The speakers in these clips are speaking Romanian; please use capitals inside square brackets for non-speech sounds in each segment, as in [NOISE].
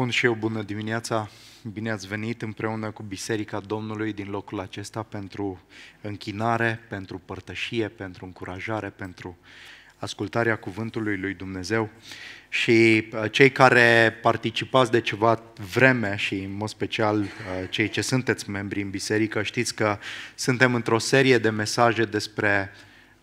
spun și eu bună dimineața, bine ați venit împreună cu Biserica Domnului din locul acesta pentru închinare, pentru părtășie, pentru încurajare, pentru ascultarea cuvântului lui Dumnezeu și uh, cei care participați de ceva vreme și în mod special uh, cei ce sunteți membri în biserică, știți că suntem într-o serie de mesaje despre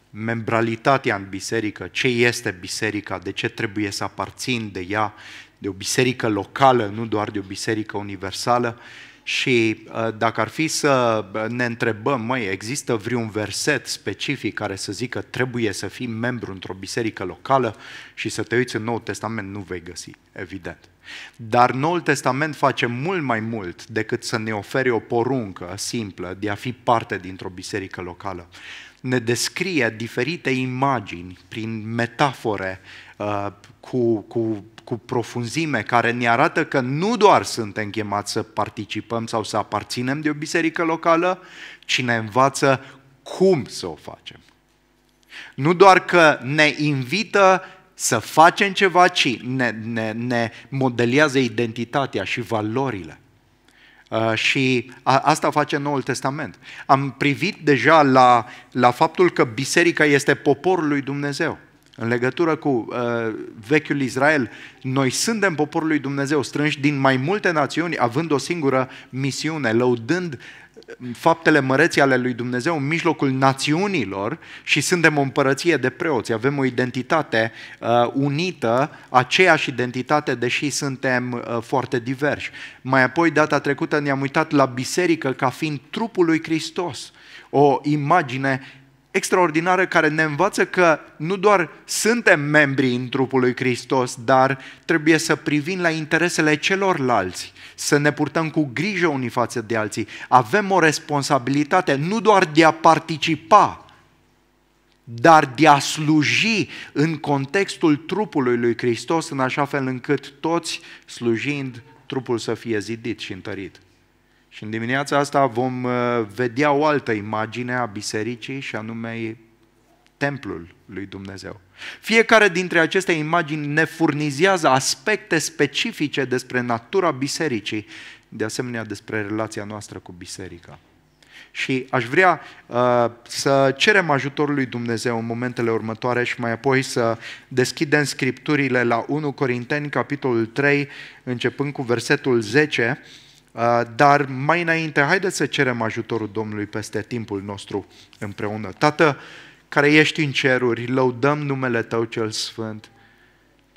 membralitatea în biserică, ce este biserica, de ce trebuie să aparțin de ea de o biserică locală, nu doar de o biserică universală. Și uh, dacă ar fi să uh, ne întrebăm, măi, există vreun verset specific care să zică trebuie să fii membru într-o biserică locală și să te uiți în Noul Testament, nu vei găsi, evident. Dar Noul Testament face mult mai mult decât să ne ofere o poruncă simplă de a fi parte dintr-o biserică locală. Ne descrie diferite imagini prin metafore uh, cu, cu cu profunzime, care ne arată că nu doar suntem chemați să participăm sau să aparținem de o biserică locală, ci ne învață cum să o facem. Nu doar că ne invită să facem ceva, ci ne, ne, ne modelează identitatea și valorile. Uh, și a, asta face Noul Testament. Am privit deja la, la faptul că biserica este poporul lui Dumnezeu în legătură cu uh, vechiul Israel, noi suntem poporul lui Dumnezeu strânși din mai multe națiuni, având o singură misiune, lăudând uh, faptele măreții ale lui Dumnezeu în mijlocul națiunilor și suntem o împărăție de preoți, avem o identitate uh, unită, aceeași identitate, deși suntem uh, foarte diversi. Mai apoi, data trecută, ne-am uitat la biserică ca fiind trupul lui Hristos, o imagine extraordinară care ne învață că nu doar suntem membri în trupul lui Hristos, dar trebuie să privim la interesele celorlalți, să ne purtăm cu grijă unii față de alții. Avem o responsabilitate nu doar de a participa, dar de a sluji în contextul trupului lui Hristos, în așa fel încât toți slujind, trupul să fie zidit și întărit. Și în dimineața asta vom uh, vedea o altă imagine a bisericii și anume templul lui Dumnezeu. Fiecare dintre aceste imagini ne furnizează aspecte specifice despre natura bisericii, de asemenea despre relația noastră cu biserica. Și aș vrea uh, să cerem ajutorul lui Dumnezeu în momentele următoare și mai apoi să deschidem scripturile la 1 Corinteni, capitolul 3, începând cu versetul 10. Uh, dar mai înainte, haideți să cerem ajutorul Domnului peste timpul nostru împreună. Tată, care ești în ceruri, lăudăm numele Tău cel Sfânt.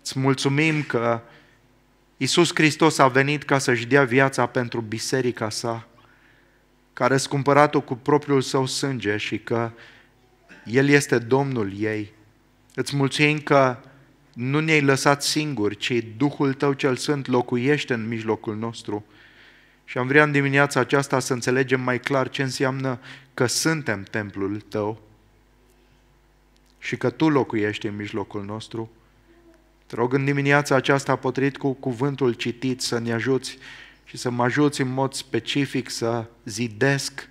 Îți mulțumim că Iisus Hristos a venit ca să-și dea viața pentru biserica sa, care a scumpărat-o cu propriul său sânge și că El este Domnul ei. Îți mulțumim că nu ne-ai lăsat singuri, ci Duhul Tău cel Sfânt locuiește în mijlocul nostru. Și am vrea în dimineața aceasta să înțelegem mai clar ce înseamnă că suntem templul tău și că tu locuiești în mijlocul nostru. Te rog în dimineața aceasta, potrivit cu cuvântul citit, să ne ajuți și să mă ajuți în mod specific să zidesc,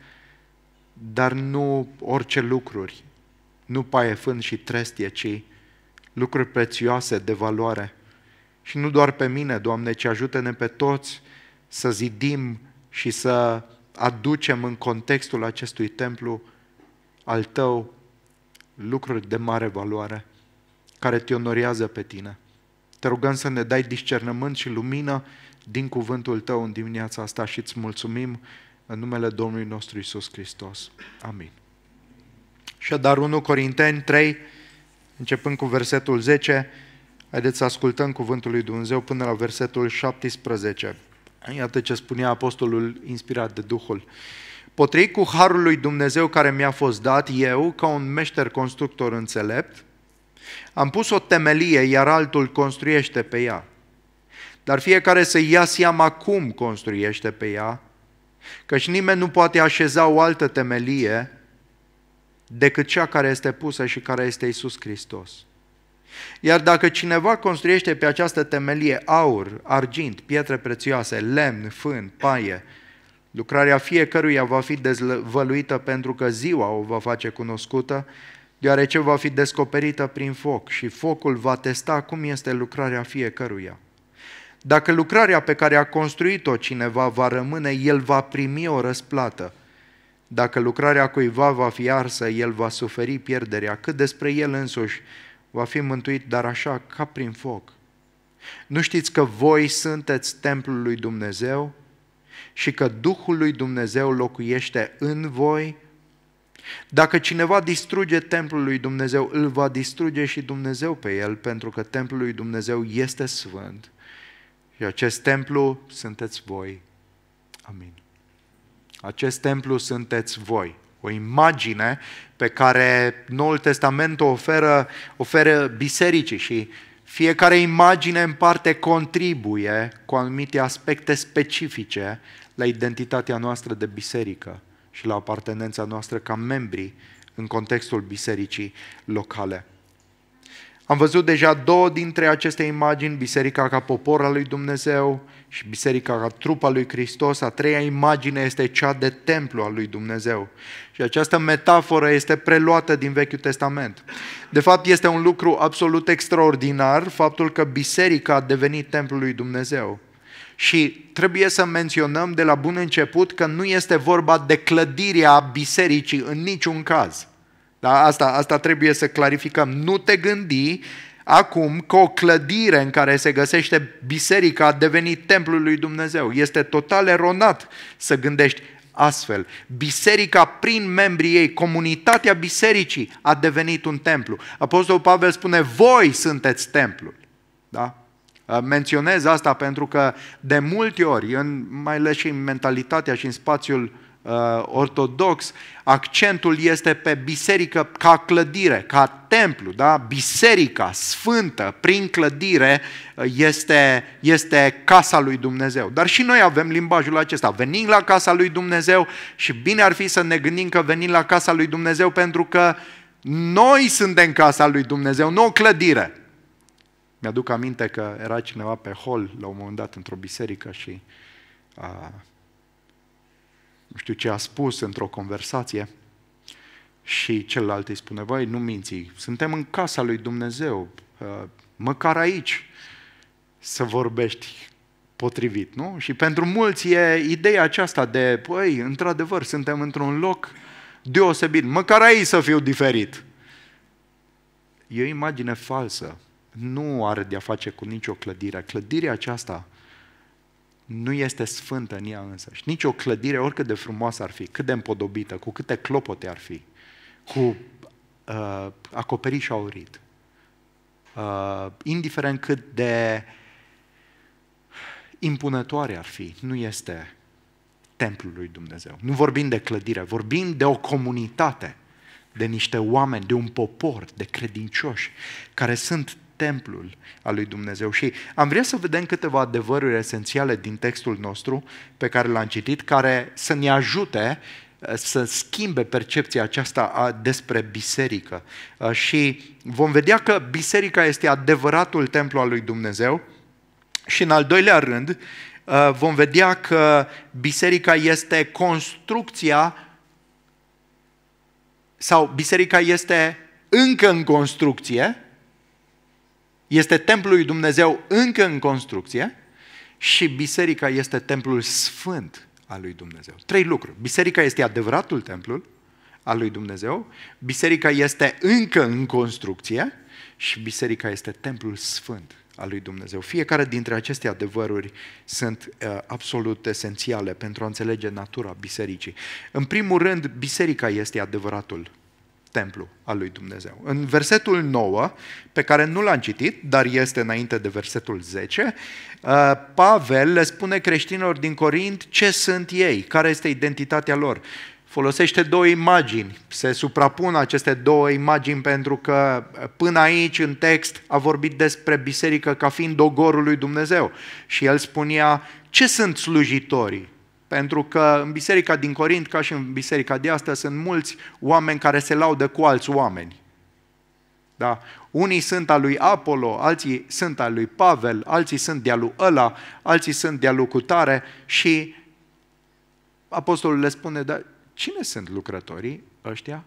dar nu orice lucruri, nu paefând și trestie, ci lucruri prețioase de valoare. Și nu doar pe mine, Doamne, ci ajută-ne pe toți să zidim și să aducem în contextul acestui templu al tău lucruri de mare valoare care te onorează pe tine. Te rugăm să ne dai discernământ și lumină din cuvântul tău în dimineața asta și îți mulțumim în numele Domnului nostru Isus Hristos. Amin. Și dar 1 Corinteni 3, începând cu versetul 10, haideți să ascultăm cuvântul lui Dumnezeu până la versetul 17. Iată ce spunea apostolul inspirat de Duhul. Potrivit cu harul lui Dumnezeu care mi-a fost dat, eu, ca un meșter constructor înțelept, am pus o temelie, iar altul construiește pe ea. Dar fiecare să ia seama cum construiește pe ea, căci nimeni nu poate așeza o altă temelie decât cea care este pusă și care este Isus Hristos. Iar dacă cineva construiește pe această temelie aur, argint, pietre prețioase, lemn, fân, paie, lucrarea fiecăruia va fi dezvăluită pentru că ziua o va face cunoscută, deoarece va fi descoperită prin foc și focul va testa cum este lucrarea fiecăruia. Dacă lucrarea pe care a construit-o cineva va rămâne, el va primi o răsplată. Dacă lucrarea cuiva va fi arsă, el va suferi pierderea, cât despre el însuși, va fi mântuit, dar așa, ca prin foc. Nu știți că voi sunteți templul lui Dumnezeu și că Duhul lui Dumnezeu locuiește în voi? Dacă cineva distruge templul lui Dumnezeu, îl va distruge și Dumnezeu pe el, pentru că templul lui Dumnezeu este sfânt. Și acest templu sunteți voi. Amin. Acest templu sunteți voi o imagine pe care Noul Testament o oferă, oferă bisericii și fiecare imagine în parte contribuie cu anumite aspecte specifice la identitatea noastră de biserică și la apartenența noastră ca membri în contextul bisericii locale. Am văzut deja două dintre aceste imagini, biserica ca popor al lui Dumnezeu și biserica ca trupa lui Hristos, a treia imagine este cea de templu al lui Dumnezeu. Și această metaforă este preluată din Vechiul Testament. De fapt, este un lucru absolut extraordinar faptul că biserica a devenit templul lui Dumnezeu. Și trebuie să menționăm de la bun început că nu este vorba de clădirea bisericii în niciun caz. Da? Asta, asta trebuie să clarificăm. Nu te gândi acum că o clădire în care se găsește biserica a devenit templul lui Dumnezeu. Este total eronat să gândești astfel. Biserica prin membrii ei, comunitatea bisericii a devenit un templu. Apostolul Pavel spune, voi sunteți templul. Da? Menționez asta pentru că de multe ori, în, mai ales și în mentalitatea și în spațiul uh, ortodox, accentul este pe biserică ca clădire, ca templu, da? Biserica sfântă prin clădire uh, este, este casa lui Dumnezeu. Dar și noi avem limbajul acesta. Venim la casa lui Dumnezeu și bine ar fi să ne gândim că venim la casa lui Dumnezeu pentru că noi suntem casa lui Dumnezeu, nu o clădire. Mi-aduc aminte că era cineva pe hol la un moment dat într-o biserică și uh, nu știu ce a spus într-o conversație și celălalt îi spune, voi nu minți, suntem în casa lui Dumnezeu, ă, măcar aici să vorbești potrivit, nu? Și pentru mulți e ideea aceasta de, păi, într-adevăr, suntem într-un loc deosebit, măcar aici să fiu diferit. E o imagine falsă, nu are de-a face cu nicio clădire. Clădirea aceasta nu este sfântă în ea însăși. Nici o clădire, oricât de frumoasă ar fi, cât de împodobită, cu câte clopote ar fi, cu uh, acoperiș aurit, uh, indiferent cât de impunătoare ar fi, nu este templul lui Dumnezeu. Nu vorbim de clădire, vorbim de o comunitate, de niște oameni, de un popor, de credincioși, care sunt templul al lui Dumnezeu. Și am vrea să vedem câteva adevăruri esențiale din textul nostru pe care l-am citit, care să ne ajute uh, să schimbe percepția aceasta despre biserică. Uh, și vom vedea că biserica este adevăratul templu al lui Dumnezeu și în al doilea rând uh, vom vedea că biserica este construcția sau biserica este încă în construcție, este templul lui Dumnezeu încă în construcție și biserica este templul sfânt al lui Dumnezeu. Trei lucruri. Biserica este adevăratul templul al lui Dumnezeu, biserica este încă în construcție și biserica este templul sfânt al lui Dumnezeu. Fiecare dintre aceste adevăruri sunt uh, absolut esențiale pentru a înțelege natura bisericii. În primul rând, biserica este adevăratul templu al lui Dumnezeu. În versetul 9, pe care nu l-am citit, dar este înainte de versetul 10, uh, Pavel le spune creștinilor din Corint ce sunt ei, care este identitatea lor. Folosește două imagini, se suprapun aceste două imagini pentru că uh, până aici în text a vorbit despre biserică ca fiind ogorul lui Dumnezeu și el spunea ce sunt slujitorii pentru că în biserica din Corint, ca și în biserica de astăzi, sunt mulți oameni care se laudă cu alți oameni. Da? Unii sunt al lui Apollo, alții sunt al lui Pavel, alții sunt de-a lui ăla, alții sunt de-a lui Cutare și apostolul le spune, dar cine sunt lucrătorii ăștia?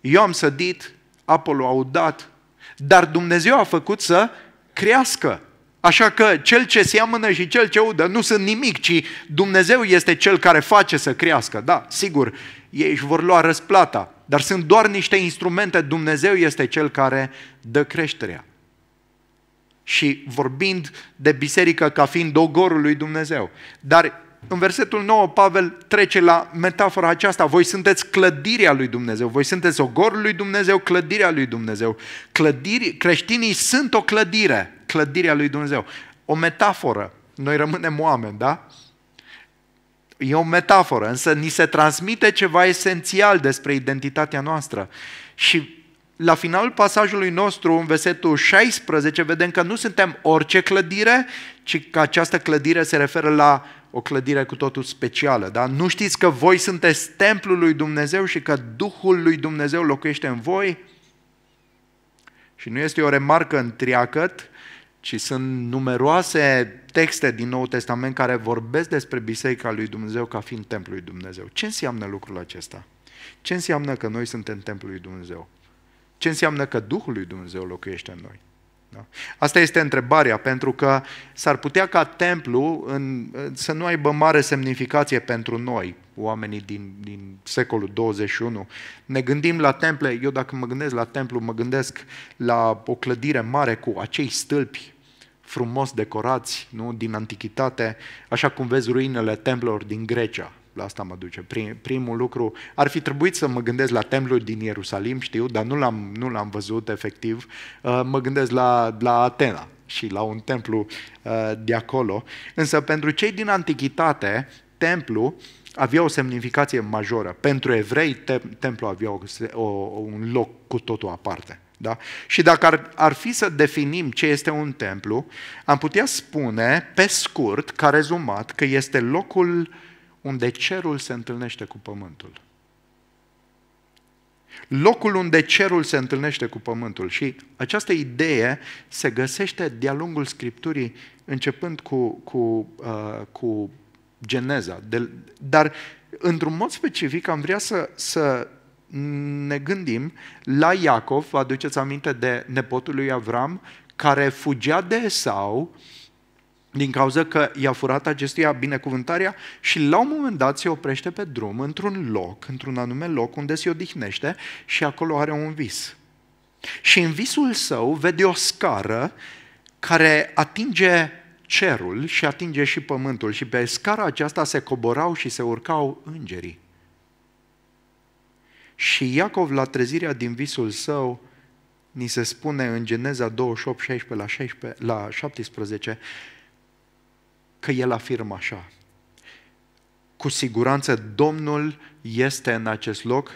Eu am sădit, Apollo a udat, dar Dumnezeu a făcut să crească. Așa că cel ce seamănă și cel ce udă nu sunt nimic, ci Dumnezeu este cel care face să crească. Da, sigur, ei își vor lua răsplata, dar sunt doar niște instrumente, Dumnezeu este cel care dă creșterea. Și vorbind de biserică ca fiind dogorul lui Dumnezeu. Dar în versetul 9 Pavel trece la metafora aceasta, voi sunteți clădirea lui Dumnezeu, voi sunteți ogorul lui Dumnezeu, clădirea lui Dumnezeu. Clădiri, creștinii sunt o clădire, clădirea lui Dumnezeu. O metaforă. Noi rămânem oameni, da? E o metaforă, însă ni se transmite ceva esențial despre identitatea noastră. Și la finalul pasajului nostru, în versetul 16, vedem că nu suntem orice clădire, ci că această clădire se referă la o clădire cu totul specială. Da? Nu știți că voi sunteți templul lui Dumnezeu și că Duhul lui Dumnezeu locuiește în voi? Și nu este o remarcă întreagăt, ci sunt numeroase texte din Noul Testament care vorbesc despre Biserica lui Dumnezeu ca fiind Templul lui Dumnezeu. Ce înseamnă lucrul acesta? Ce înseamnă că noi suntem Templul lui Dumnezeu? Ce înseamnă că Duhul lui Dumnezeu locuiește în noi? Da? Asta este întrebarea, pentru că s-ar putea ca templu în, să nu aibă mare semnificație pentru noi, oamenii din, din secolul 21. Ne gândim la temple, eu dacă mă gândesc la templu, mă gândesc la o clădire mare cu acei stâlpi frumos decorați nu? din antichitate, așa cum vezi ruinele templelor din Grecia. La asta mă duce. Prim, primul lucru, ar fi trebuit să mă gândesc la templul din Ierusalim, știu, dar nu l-am, nu l-am văzut efectiv. Uh, mă gândesc la, la Atena și la un templu uh, de acolo. Însă pentru cei din antichitate, templu avea o semnificație majoră. Pentru evrei, tem- templu avea o, o, un loc cu totul aparte. Da? Și dacă ar, ar fi să definim ce este un templu, am putea spune, pe scurt, ca rezumat, că este locul uh, unde cerul se întâlnește cu pământul. Locul unde cerul se întâlnește cu pământul. Și această idee se găsește de-a lungul Scripturii, începând cu, cu, uh, cu Geneza. De, dar, într-un mod specific, am vrea să, să ne gândim la Iacov, vă aduceți aminte de nepotul lui Avram, care fugea de Esau din cauza că i-a furat acestuia binecuvântarea și la un moment dat se oprește pe drum într-un loc, într-un anume loc unde se odihnește și acolo are un vis. Și în visul său vede o scară care atinge cerul și atinge și pământul și pe scara aceasta se coborau și se urcau îngerii. Și Iacov la trezirea din visul său ni se spune în Geneza 28, 16 la, 16, la 17, că el afirmă așa. Cu siguranță Domnul este în acest loc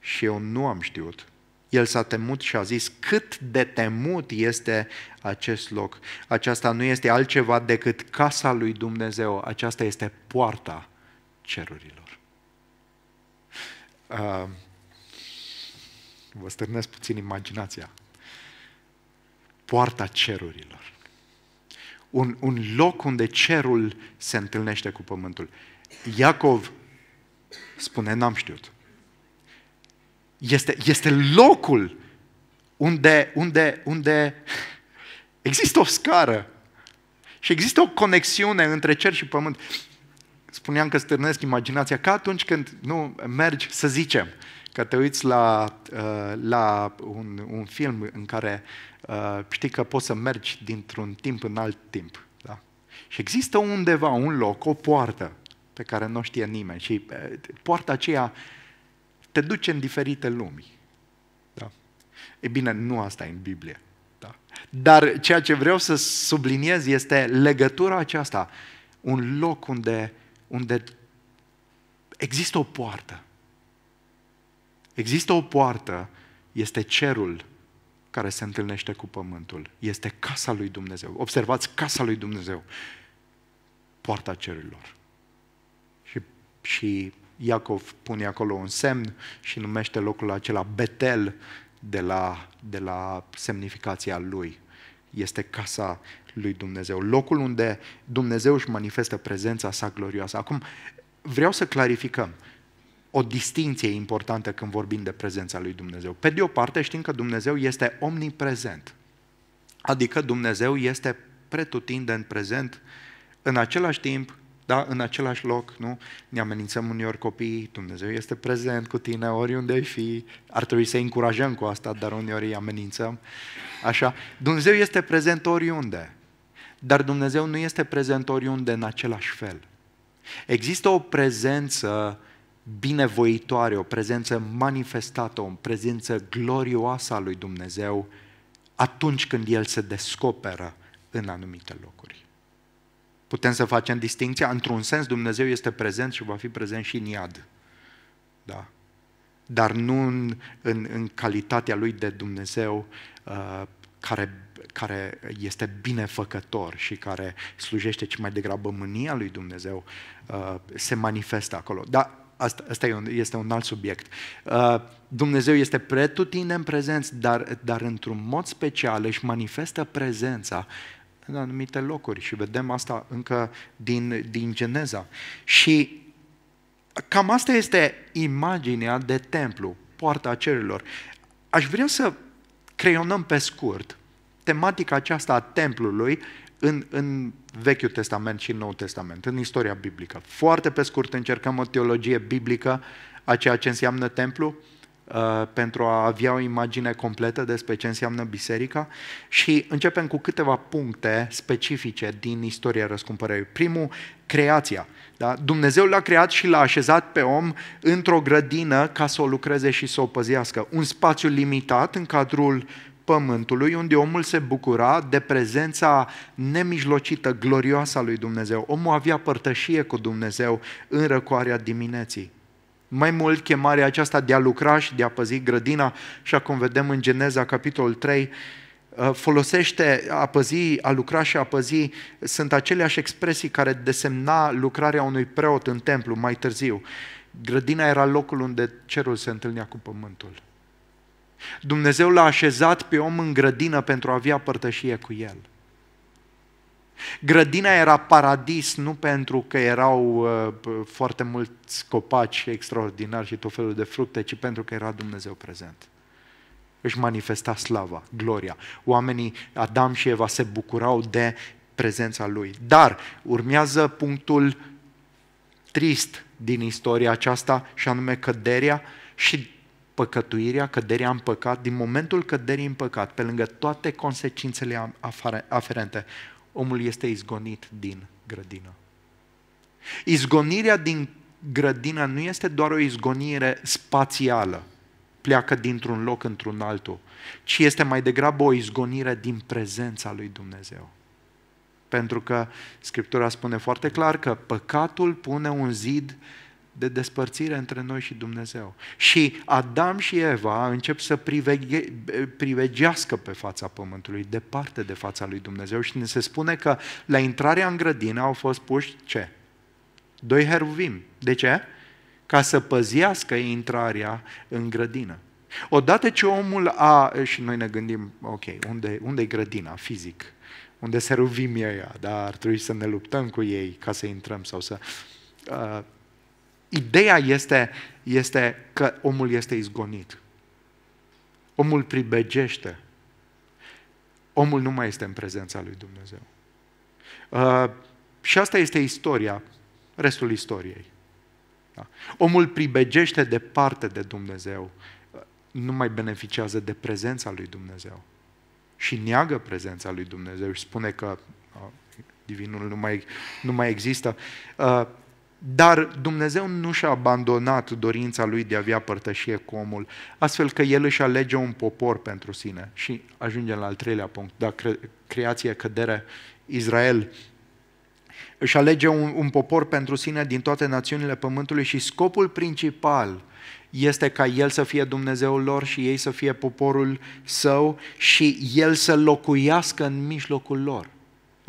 și eu nu am știut. El s-a temut și a zis cât de temut este acest loc. Aceasta nu este altceva decât casa lui Dumnezeu, aceasta este poarta cerurilor. Uh, vă stârnesc puțin imaginația. Poarta cerurilor un, un loc unde cerul se întâlnește cu pământul. Iacov spune, n-am știut. Este, este locul unde, unde, unde există o scară și există o conexiune între cer și pământ. Spuneam că stârnesc imaginația, ca atunci când nu mergi, să zicem, uh, că te uiți la, uh, la un, un film în care uh, știi că poți să mergi dintr-un timp în alt timp. Da? Și există undeva un loc, o poartă pe care nu știe nimeni și uh, poarta aceea te duce în diferite lumi. Da? E bine, nu asta e în Biblie. Da? Dar ceea ce vreau să subliniez este legătura aceasta. Un loc unde, unde există o poartă Există o poartă, este cerul care se întâlnește cu pământul. Este casa lui Dumnezeu. Observați casa lui Dumnezeu. Poarta cerurilor. Și, și Iacov pune acolo un semn și numește locul acela Betel de la, de la semnificația lui. Este casa lui Dumnezeu, locul unde Dumnezeu își manifestă prezența sa glorioasă. Acum, vreau să clarificăm o distinție importantă când vorbim de prezența lui Dumnezeu. Pe de o parte știm că Dumnezeu este omniprezent, adică Dumnezeu este pretutindeni prezent în același timp, da, în același loc, nu? Ne amenințăm uneori copiii, Dumnezeu este prezent cu tine oriunde ai fi, ar trebui să încurajăm cu asta, dar uneori îi amenințăm, așa. Dumnezeu este prezent oriunde, dar Dumnezeu nu este prezent oriunde în același fel. Există o prezență binevoitoare, o prezență manifestată, o prezență glorioasă a lui Dumnezeu atunci când El se descoperă în anumite locuri. Putem să facem distinția? Într-un sens, Dumnezeu este prezent și va fi prezent și în iad. Da? Dar nu în, în, în calitatea lui de Dumnezeu uh, care, care este binefăcător și care slujește ce mai degrabă mânia lui Dumnezeu, uh, se manifestă acolo. Dar Asta, asta e un, este un alt subiect. Uh, Dumnezeu este pretutindeni prezent, dar, dar într-un mod special își manifestă prezența în anumite locuri și vedem asta încă din, din Geneza. Și cam asta este imaginea de templu, poarta cerurilor. Aș vrea să creionăm pe scurt tematica aceasta a templului în, în Vechiul Testament și în Noul Testament, în istoria biblică. Foarte pe scurt încercăm o teologie biblică a ceea ce înseamnă templu, uh, pentru a avea o imagine completă despre ce înseamnă biserica și începem cu câteva puncte specifice din istoria răscumpărării. Primul, creația. Da? Dumnezeu l-a creat și l-a așezat pe om într-o grădină ca să o lucreze și să o păzească. Un spațiu limitat în cadrul pământului, unde omul se bucura de prezența nemijlocită, glorioasă a lui Dumnezeu. Omul avea părtășie cu Dumnezeu în răcoarea dimineții. Mai mult, chemarea aceasta de a lucra și de a păzi grădina, și acum vedem în Geneza, capitolul 3, uh, folosește a păzi, a lucra și a păzi, sunt aceleași expresii care desemna lucrarea unui preot în templu mai târziu. Grădina era locul unde cerul se întâlnea cu pământul. Dumnezeu l-a așezat pe om în grădină pentru a avea părtășie cu el. Grădina era paradis nu pentru că erau uh, foarte mulți copaci extraordinari și tot felul de fructe, ci pentru că era Dumnezeu prezent. Își manifesta slava, gloria. Oamenii, Adam și Eva, se bucurau de prezența lui. Dar urmează punctul trist din istoria aceasta, și anume căderea și păcătuirea, căderea în păcat, din momentul căderii în păcat, pe lângă toate consecințele aferente, omul este izgonit din grădină. Izgonirea din grădină nu este doar o izgonire spațială, pleacă dintr-un loc într-un altul, ci este mai degrabă o izgonire din prezența lui Dumnezeu. Pentru că Scriptura spune foarte clar că păcatul pune un zid de despărțire între noi și Dumnezeu. Și Adam și Eva încep să privegească pe fața pământului, departe de fața lui Dumnezeu și ne se spune că la intrarea în grădină au fost puși ce? Doi heruvim. De ce? Ca să păzească intrarea în grădină. Odată ce omul a, și noi ne gândim, ok, unde, unde e grădina fizic? Unde se ruvim ei, dar ar trebui să ne luptăm cu ei ca să intrăm sau să... Uh, Ideea este, este că omul este izgonit. Omul pribegește. Omul nu mai este în prezența lui Dumnezeu. Uh, și asta este istoria, restul istoriei. Da? Omul pribegește departe de Dumnezeu, uh, nu mai beneficiază de prezența lui Dumnezeu și neagă prezența lui Dumnezeu și spune că uh, divinul nu mai, nu mai există. Uh, dar Dumnezeu nu și-a abandonat dorința lui de a avea părtășie cu omul, astfel că el își alege un popor pentru sine. Și ajungem la al treilea punct, da, cre- creație, cădere, Israel. Își alege un, un popor pentru sine din toate națiunile pământului și scopul principal este ca el să fie Dumnezeul lor și ei să fie poporul său și el să locuiască în mijlocul lor.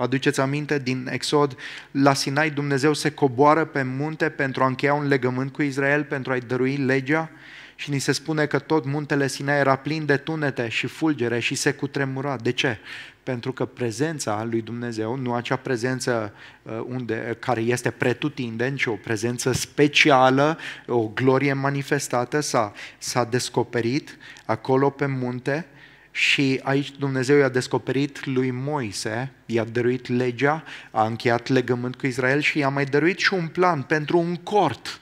Aduceți aminte din Exod, la Sinai Dumnezeu se coboară pe munte pentru a încheia un legământ cu Israel, pentru a-i dărui legea și ni se spune că tot muntele Sinai era plin de tunete și fulgere și se cutremura. De ce? Pentru că prezența lui Dumnezeu, nu acea prezență uh, unde, care este pretutindeni, ci o prezență specială, o glorie manifestată, s-a, s-a descoperit acolo pe munte și aici Dumnezeu i-a descoperit lui Moise, i-a dăruit legea, a încheiat legământ cu Israel și i-a mai dăruit și un plan pentru un cort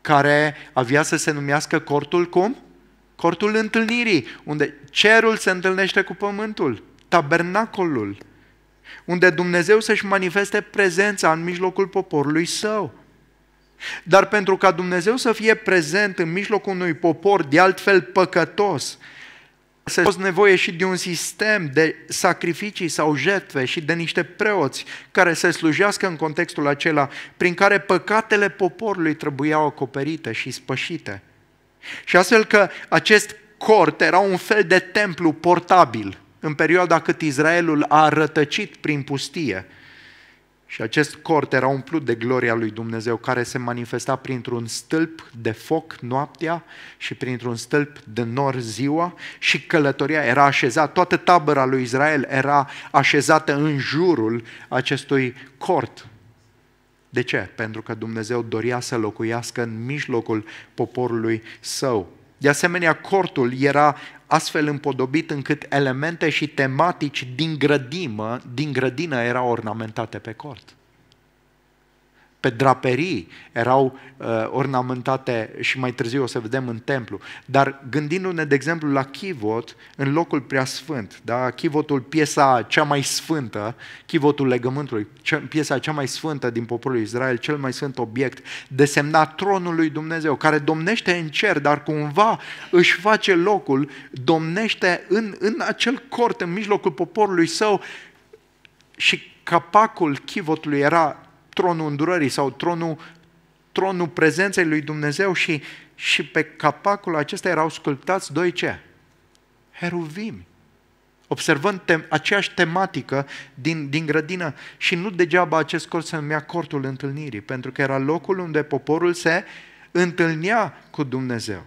care avea să se numească cortul cum? Cortul întâlnirii, unde cerul se întâlnește cu pământul, tabernacolul, unde Dumnezeu să-și manifeste prezența în mijlocul poporului său. Dar pentru ca Dumnezeu să fie prezent în mijlocul unui popor de altfel păcătos, să fost nevoie și de un sistem de sacrificii sau jetve și de niște preoți care să slujească în contextul acela prin care păcatele poporului trebuiau acoperite și spășite. Și astfel că acest cort era un fel de templu portabil în perioada cât Israelul a rătăcit prin pustie și acest cort era umplut de gloria lui Dumnezeu, care se manifesta printr-un stâlp de foc noaptea și printr-un stâlp de nor ziua și călătoria era așezată, toată tabăra lui Israel era așezată în jurul acestui cort. De ce? Pentru că Dumnezeu dorea să locuiască în mijlocul poporului său. De asemenea, cortul era astfel împodobit încât elemente și tematici din grădină, din grădină erau ornamentate pe cort pe draperii erau uh, ornamentate și mai târziu o să vedem în templu. Dar gândindu-ne, de exemplu, la chivot, în locul prea sfânt, da? chivotul, piesa cea mai sfântă, chivotul legământului, ce, piesa cea mai sfântă din poporul Israel, cel mai sfânt obiect, desemna tronul lui Dumnezeu, care domnește în cer, dar cumva își face locul, domnește în, în acel cort, în mijlocul poporului său și capacul chivotului era tronul îndurării sau tronul, tronul prezenței lui Dumnezeu și, și pe capacul acesta erau sculptați doi ce? Heruvimi. Observând te- aceeași tematică din, din grădină și nu degeaba acest cort se numea cortul întâlnirii, pentru că era locul unde poporul se întâlnea cu Dumnezeu.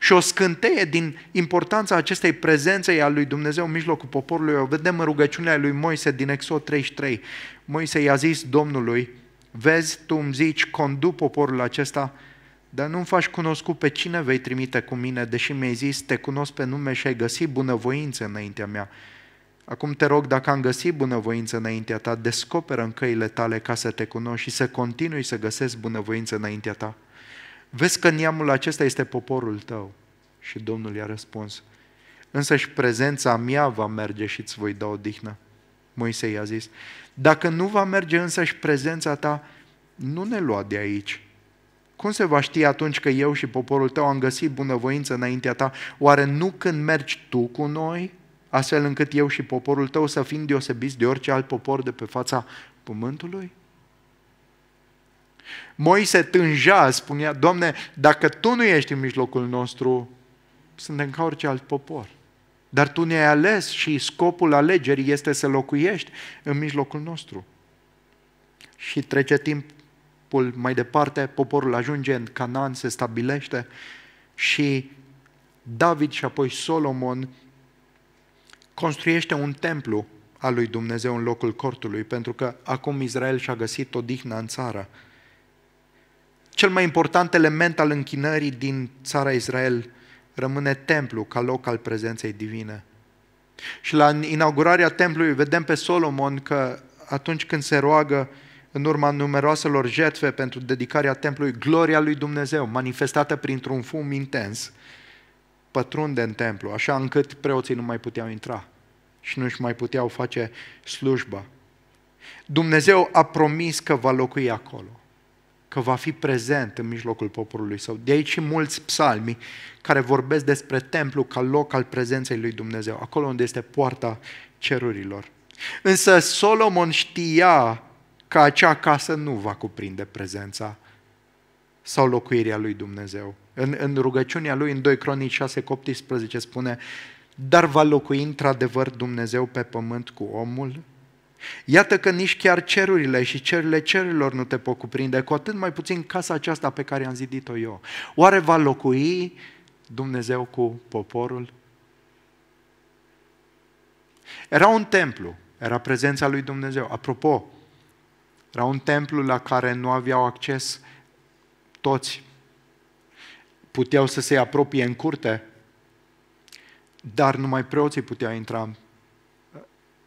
Și o scânteie din importanța acestei prezențe a lui Dumnezeu în mijlocul poporului o vedem în rugăciunea lui Moise din Exod 33. Moise i-a zis Domnului, Vezi, tu îmi zici, condu poporul acesta, dar nu-mi faci cunoscut pe cine vei trimite cu mine, deși mi-ai zis, te cunosc pe nume și ai găsit bunăvoință înaintea mea. Acum te rog, dacă am găsit bunăvoință înaintea ta, descoperă în căile tale ca să te cunoști și să continui să găsești bunăvoință înaintea ta. Vezi că neamul acesta este poporul tău. Și Domnul i-a răspuns, însă și prezența mea va merge și îți voi da odihnă. Moisei a zis, dacă nu va merge și prezența ta, nu ne lua de aici. Cum se va ști atunci că eu și poporul tău am găsit bunăvoință înaintea ta? Oare nu când mergi tu cu noi, astfel încât eu și poporul tău să fim deosebiți de orice alt popor de pe fața pământului? Moise tânja, spunea, Doamne, dacă Tu nu ești în mijlocul nostru, suntem ca orice alt popor. Dar tu ne-ai ales și scopul alegerii este să locuiești în mijlocul nostru. Și trece timpul mai departe, poporul ajunge în Canaan, se stabilește și David și apoi Solomon construiește un templu al lui Dumnezeu în locul cortului, pentru că acum Israel și-a găsit odihna în țară. Cel mai important element al închinării din țara Israel rămâne templu ca loc al prezenței divine. Și la inaugurarea templului vedem pe Solomon că atunci când se roagă în urma numeroaselor jertfe pentru dedicarea templului, gloria lui Dumnezeu, manifestată printr-un fum intens, pătrunde în templu, așa încât preoții nu mai puteau intra și nu își mai puteau face slujba. Dumnezeu a promis că va locui acolo că va fi prezent în mijlocul poporului său. De aici și mulți psalmi care vorbesc despre templu ca loc al prezenței lui Dumnezeu, acolo unde este poarta cerurilor. Însă Solomon știa că acea casă nu va cuprinde prezența sau locuirea lui Dumnezeu. În, în rugăciunea lui, în 2 Cronici 6, 18, spune, dar va locui într-adevăr Dumnezeu pe pământ cu omul? Iată că nici chiar cerurile și cerurile cerurilor nu te pot cuprinde, cu atât mai puțin casa aceasta pe care am zidit-o eu. Oare va locui Dumnezeu cu poporul? Era un templu, era prezența lui Dumnezeu. Apropo, era un templu la care nu aveau acces toți. Puteau să se apropie în curte, dar numai preoții puteau intra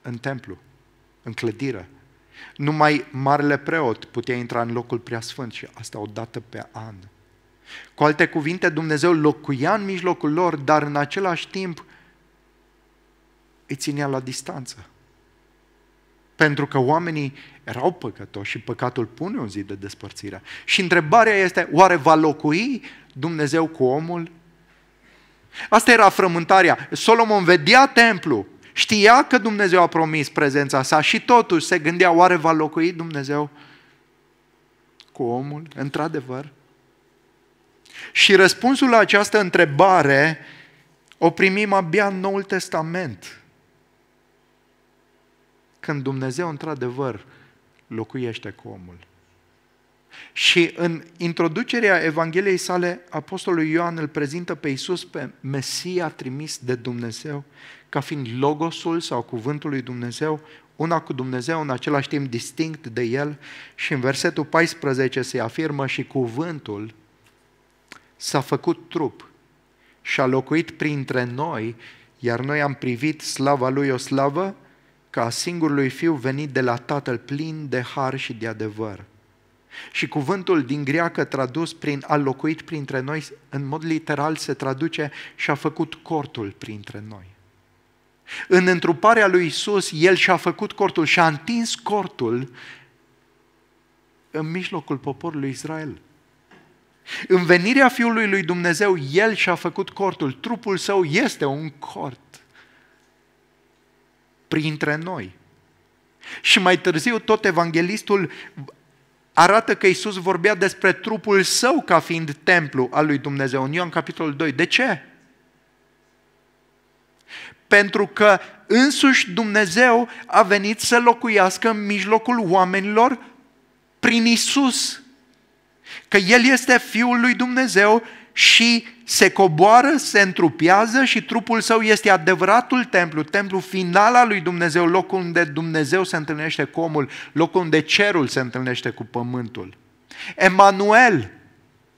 în templu în clădire. Numai marele preot putea intra în locul preasfânt și asta o dată pe an. Cu alte cuvinte, Dumnezeu locuia în mijlocul lor, dar în același timp îi ținea la distanță. Pentru că oamenii erau păcătoși și păcatul pune un zi de despărțire. Și întrebarea este, oare va locui Dumnezeu cu omul? Asta era frământarea. Solomon vedea templu, Știa că Dumnezeu a promis prezența sa și totuși se gândea oare va locui Dumnezeu cu omul, într-adevăr? Și răspunsul la această întrebare o primim abia în Noul Testament, când Dumnezeu într-adevăr locuiește cu omul. Și în introducerea Evangheliei sale, Apostolul Ioan îl prezintă pe Iisus pe Mesia trimis de Dumnezeu, ca fiind logosul sau cuvântul lui Dumnezeu, una cu Dumnezeu, în același timp distinct de El și în versetul 14 se afirmă și cuvântul s-a făcut trup și a locuit printre noi, iar noi am privit slava Lui o slavă ca a singurului Fiu venit de la Tatăl plin de har și de adevăr. Și cuvântul din greacă tradus prin a locuit printre noi, în mod literal se traduce și a făcut cortul printre noi. În întruparea lui Isus, El și-a făcut cortul și-a întins cortul în mijlocul poporului Israel. În venirea Fiului lui Dumnezeu, El și-a făcut cortul. Trupul său este un cort printre noi. Și mai târziu tot evanghelistul arată că Isus vorbea despre trupul său ca fiind templu al lui Dumnezeu în Ioan capitolul 2. De ce? Pentru că însuși Dumnezeu a venit să locuiască în mijlocul oamenilor prin Isus. Că El este Fiul lui Dumnezeu și se coboară, se întrupează și trupul său este adevăratul templu, templu final al lui Dumnezeu, locul unde Dumnezeu se întâlnește cu omul, locul unde cerul se întâlnește cu pământul. Emanuel,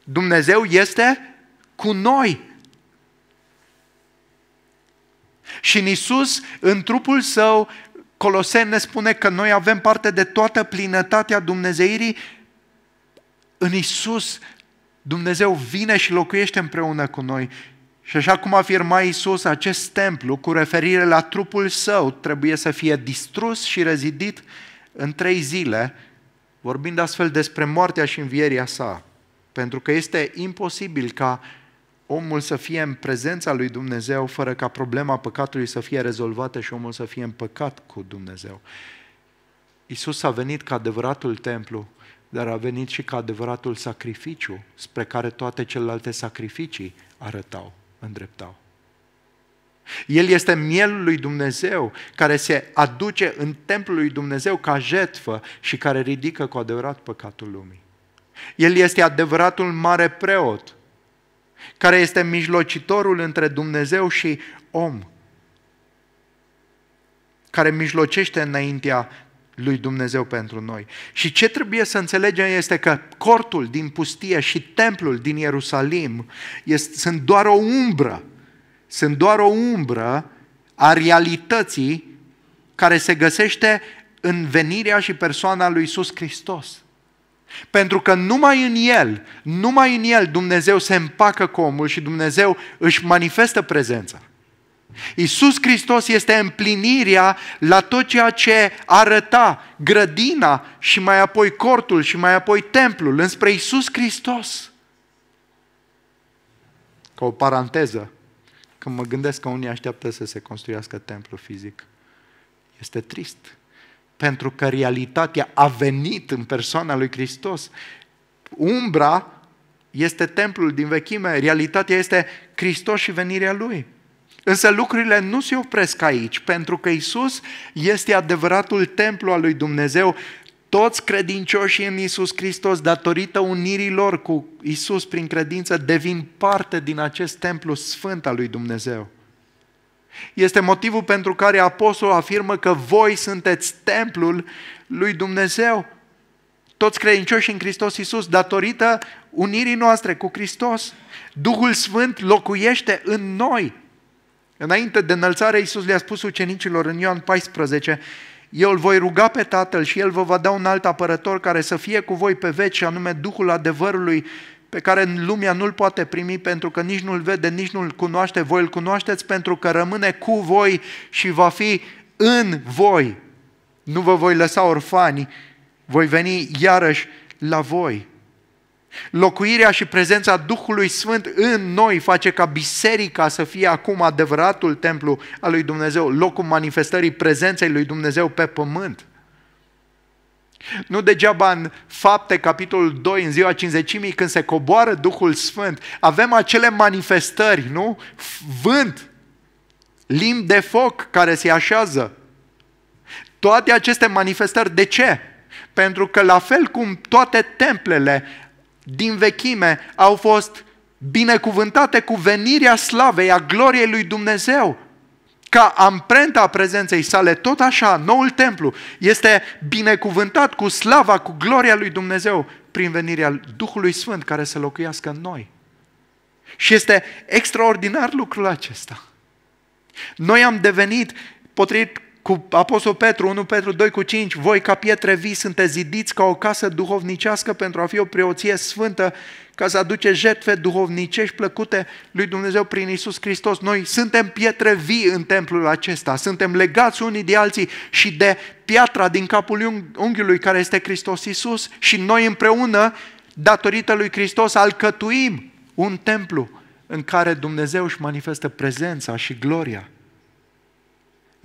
Dumnezeu este cu noi. Și în Iisus, în trupul său, Coloseni ne spune că noi avem parte de toată plinătatea Dumnezeirii în Isus Dumnezeu vine și locuiește împreună cu noi. Și așa cum afirma Isus, acest templu, cu referire la trupul său, trebuie să fie distrus și rezidit în trei zile, vorbind astfel despre moartea și învieria sa. Pentru că este imposibil ca omul să fie în prezența lui Dumnezeu fără ca problema păcatului să fie rezolvată și omul să fie împăcat cu Dumnezeu. Isus a venit ca adevăratul templu dar a venit și ca adevăratul sacrificiu spre care toate celelalte sacrificii arătau, îndreptau. El este mielul lui Dumnezeu care se aduce în templul lui Dumnezeu ca jetfă și care ridică cu adevărat păcatul lumii. El este adevăratul mare preot care este mijlocitorul între Dumnezeu și om, care mijlocește înaintea lui Dumnezeu pentru noi. Și ce trebuie să înțelegem este că cortul din pustie și templul din Ierusalim este, sunt doar o umbră, sunt doar o umbră a realității care se găsește în venirea și persoana lui Iisus Hristos. Pentru că numai în El, numai în El Dumnezeu se împacă cu omul și Dumnezeu își manifestă prezența. Iisus Hristos este împlinirea la tot ceea ce arăta grădina și mai apoi cortul și mai apoi templul, înspre Iisus Hristos. Ca o paranteză, când mă gândesc că unii așteaptă să se construiască templu fizic, este trist. Pentru că realitatea a venit în persoana lui Hristos. Umbra este templul din vechime, realitatea este Hristos și venirea Lui. Însă lucrurile nu se opresc aici, pentru că Isus este adevăratul templu al lui Dumnezeu. Toți credincioșii în Isus Hristos, datorită unirii lor cu Isus prin credință, devin parte din acest templu sfânt al lui Dumnezeu. Este motivul pentru care apostolul afirmă că voi sunteți templul lui Dumnezeu. Toți credincioșii în Hristos Iisus, datorită unirii noastre cu Hristos, Duhul Sfânt locuiește în noi, Înainte de înălțare, Iisus le-a spus ucenicilor în Ioan 14, eu îl voi ruga pe Tatăl și El vă va da un alt apărător care să fie cu voi pe veci, anume Duhul adevărului, pe care lumea nu-l poate primi pentru că nici nu-l vede, nici nu-l cunoaște. Voi îl cunoașteți pentru că rămâne cu voi și va fi în voi. Nu vă voi lăsa orfani, voi veni iarăși la voi. Locuirea și prezența Duhului Sfânt în noi face ca biserica să fie acum adevăratul templu al lui Dumnezeu, locul manifestării prezenței lui Dumnezeu pe pământ. Nu degeaba în fapte, capitolul 2, în ziua cinzecimii, când se coboară Duhul Sfânt, avem acele manifestări, nu? Vânt, limb de foc care se așează. Toate aceste manifestări, de ce? Pentru că la fel cum toate templele din vechime au fost binecuvântate cu venirea slavei, a gloriei lui Dumnezeu. Ca amprenta a prezenței sale, tot așa, noul templu este binecuvântat cu slava, cu gloria lui Dumnezeu prin venirea Duhului Sfânt care să locuiască în noi. Și este extraordinar lucrul acesta. Noi am devenit, potrivit cu Apostol Petru, 1 Petru 2 cu 5, voi ca pietre vii sunteți zidiți ca o casă duhovnicească pentru a fi o preoție sfântă, ca să aduce jertfe duhovnicești plăcute lui Dumnezeu prin Isus Hristos. Noi suntem pietre vii în templul acesta, suntem legați unii de alții și de piatra din capul unghiului care este Hristos Isus și noi împreună, datorită lui Hristos, alcătuim un templu în care Dumnezeu își manifestă prezența și gloria.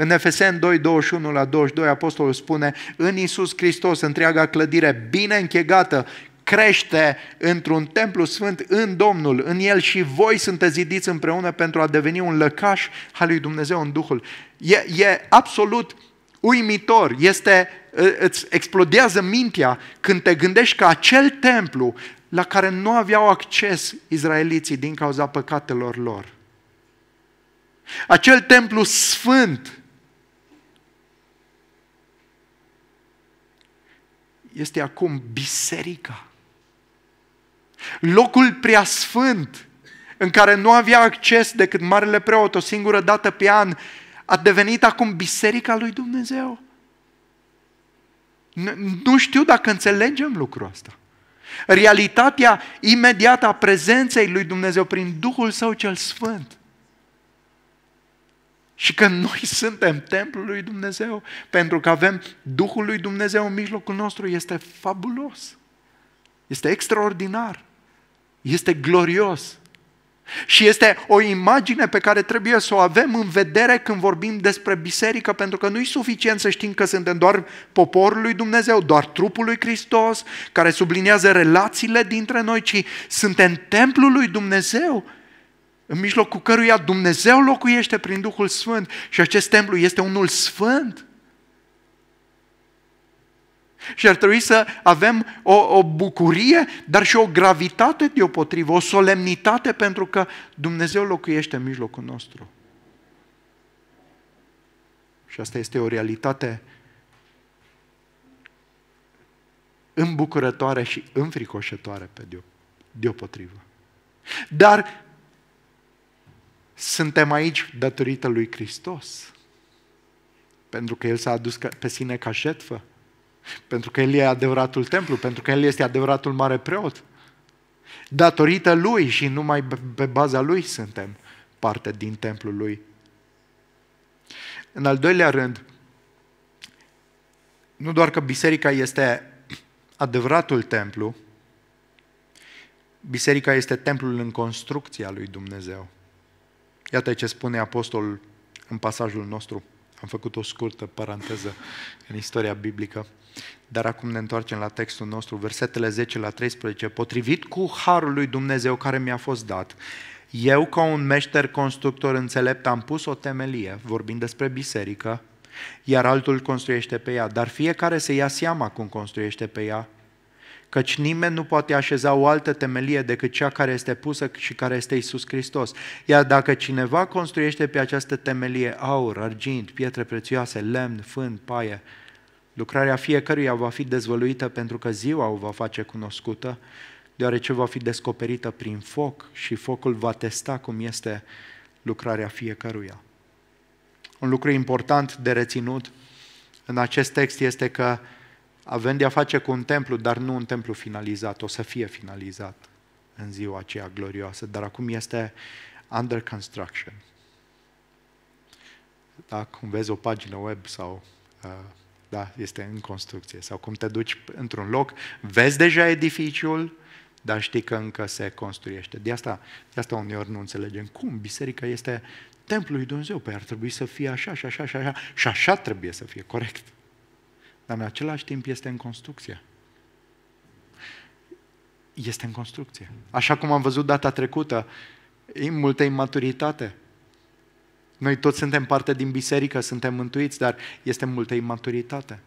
În Efesen 2, 21 la 22, apostolul spune, în Iisus Hristos întreaga clădire bine închegată crește într-un templu sfânt în Domnul, în el și voi sunteți zidiți împreună pentru a deveni un lăcaș al lui Dumnezeu în Duhul. E, e absolut uimitor, este, îți explodează mintea când te gândești că acel templu la care nu aveau acces izraeliții din cauza păcatelor lor, acel templu sfânt este acum biserica. Locul preasfânt în care nu avea acces decât marele preot o singură dată pe an, a devenit acum biserica lui Dumnezeu. Nu știu dacă înțelegem lucrul ăsta. Realitatea imediată a prezenței lui Dumnezeu prin Duhul Său cel Sfânt și că noi [LAUGHS] suntem templul lui Dumnezeu, pentru că avem Duhul lui Dumnezeu în mijlocul nostru, este fabulos. Este extraordinar. Este glorios. Și este o imagine pe care trebuie să o avem în vedere când vorbim despre biserică, pentru că nu-i suficient să știm că suntem doar poporul lui Dumnezeu, doar trupul lui Hristos, care subliniază relațiile dintre noi, ci suntem templul lui Dumnezeu în mijlocul căruia Dumnezeu locuiește prin Duhul Sfânt și acest templu este unul sfânt. Și ar trebui să avem o, o bucurie, dar și o gravitate deopotrivă, o solemnitate, pentru că Dumnezeu locuiește în mijlocul nostru. Și asta este o realitate îmbucurătoare și înfricoșătoare pe deopotrivă. Dar suntem aici datorită lui Hristos. Pentru că El s-a adus pe sine ca șetfă. Pentru că El e adevăratul templu, pentru că El este adevăratul mare preot. Datorită Lui și numai pe baza Lui suntem parte din templul Lui. În al doilea rând, nu doar că biserica este adevăratul templu, biserica este templul în construcția lui Dumnezeu. Iată ce spune apostolul în pasajul nostru. Am făcut o scurtă paranteză în istoria biblică. Dar acum ne întoarcem la textul nostru, versetele 10 la 13. Potrivit cu harul lui Dumnezeu care mi-a fost dat, eu, ca un meșter constructor înțelept, am pus o temelie, vorbind despre biserică, iar altul construiește pe ea. Dar fiecare se ia seama cum construiește pe ea căci nimeni nu poate așeza o altă temelie decât cea care este pusă și care este Isus Hristos. Iar dacă cineva construiește pe această temelie aur, argint, pietre prețioase, lemn, fân, paie, lucrarea fiecăruia va fi dezvăluită pentru că ziua o va face cunoscută, deoarece va fi descoperită prin foc și focul va testa cum este lucrarea fiecăruia. Un lucru important de reținut în acest text este că avem de a face cu un templu, dar nu un templu finalizat, o să fie finalizat în ziua aceea glorioasă, dar acum este under construction. Da, cum vezi o pagină web sau uh, da, este în construcție, sau cum te duci într-un loc, vezi deja edificiul, dar știi că încă se construiește. De asta, de asta uneori nu înțelegem cum biserica este templul lui Dumnezeu, păi ar trebui să fie așa și așa și așa și așa trebuie să fie corect dar în același timp este în construcție. Este în construcție. Așa cum am văzut data trecută, e multă imaturitate. Noi toți suntem parte din biserică, suntem mântuiți, dar este multă imaturitate.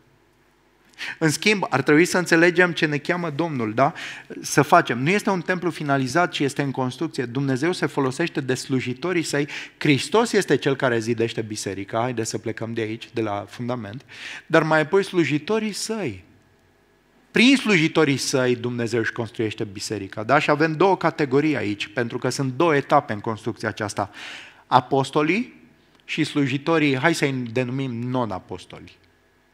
În schimb, ar trebui să înțelegem ce ne cheamă Domnul, da? Să facem. Nu este un templu finalizat, ci este în construcție. Dumnezeu se folosește de slujitorii săi. Hristos este cel care zidește biserica. Haideți să plecăm de aici, de la fundament. Dar mai apoi slujitorii săi. Prin slujitorii săi Dumnezeu își construiește biserica, da? Și avem două categorii aici, pentru că sunt două etape în construcția aceasta. Apostolii și slujitorii, hai să-i denumim non-apostoli